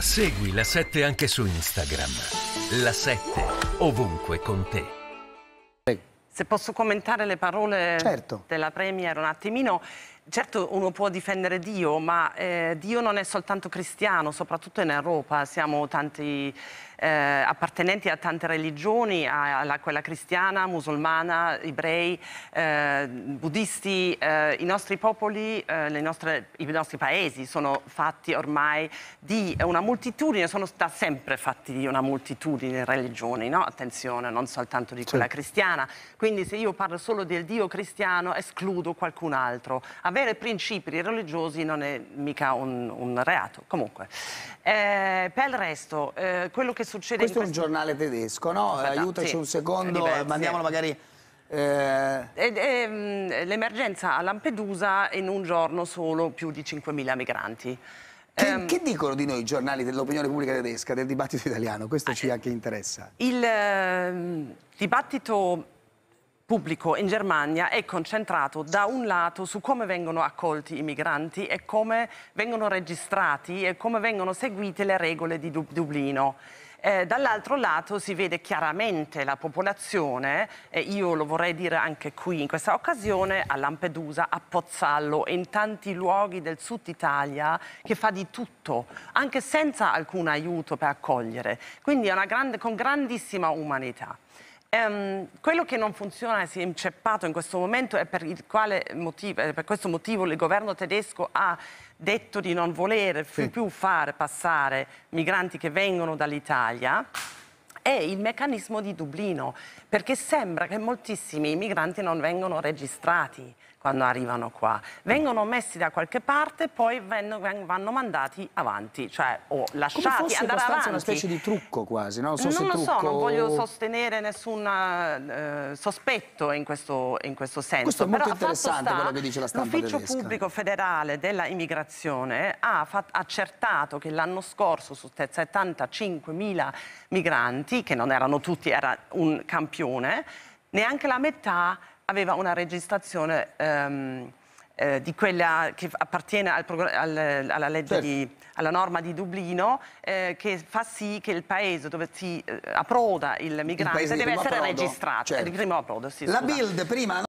Segui la 7 anche su Instagram. La 7 ovunque con te. Se posso commentare le parole certo. della Premier un attimino, certo uno può difendere Dio, ma eh, Dio non è soltanto cristiano, soprattutto in Europa siamo tanti eh, appartenenti a tante religioni, a, alla, quella cristiana, musulmana, ebrei, eh, buddisti, eh, i nostri popoli, eh, nostre, i nostri paesi sono fatti ormai di una moltitudine, sono da sempre fatti di una moltitudine di religioni, no? attenzione, non soltanto di quella sì. cristiana, quindi se io parlo solo del Dio cristiano escludo qualcun altro. Ave avere principi religiosi non è mica un, un reato. Comunque, eh, per il resto, eh, quello che succede... Questo in questo... è un giornale tedesco, no? Aspetta, Aiutaci sì, un secondo, eh, mandiamolo magari... Eh... Mm, l'emergenza a Lampedusa in un giorno solo più di 5.000 migranti. Che, ehm, che, dicono di noi i giornali dell'opinione pubblica tedesca, del dibattito italiano? Questo ah, ci eh, anche interessa. Il ehm, dibattito pubblico in Germania è concentrato da un lato su come vengono accolti i migranti e come vengono registrati e come vengono seguite le regole di Dublino. Eh, dall'altro lato si vede chiaramente la popolazione, e io lo vorrei dire anche qui in questa occasione, a Lampedusa, a Pozzallo e in tanti luoghi del sud Italia che fa di tutto, anche senza alcun aiuto per accogliere, quindi grande, con grandissima umanità. Um, quello che non funziona e si è inceppato in questo momento è per, motivo, per, questo motivo il governo tedesco ha detto di non volere sì. più fare passare migranti che vengono dall'Italia è il meccanismo di Dublino, perché sembra che moltissimi migranti non vengano registrati quando arrivano qua, vengono messi da qualche parte e poi vanno mandati avanti, cioè o lasciati Come fosse andare avanti. una specie di trucco quasi, no? So non lo trucco... so, non voglio sostenere nessun eh, sospetto in questo, in questo, senso. Questo è molto Però interessante sta, quello che dice la stampa L'ufficio pubblico federale della immigrazione ha accertato che l'anno scorso su 75.000 migranti cantanti, che non erano tutti, era un campione, neanche la metà aveva una registrazione ehm, eh, di quella che appartiene al al, alla, certo. di, alla, norma di Dublino, eh, che fa sì che il paese dove si eh, approda il migrante il deve essere approdo. registrato. Certo. Approdo, sì, La Build prima...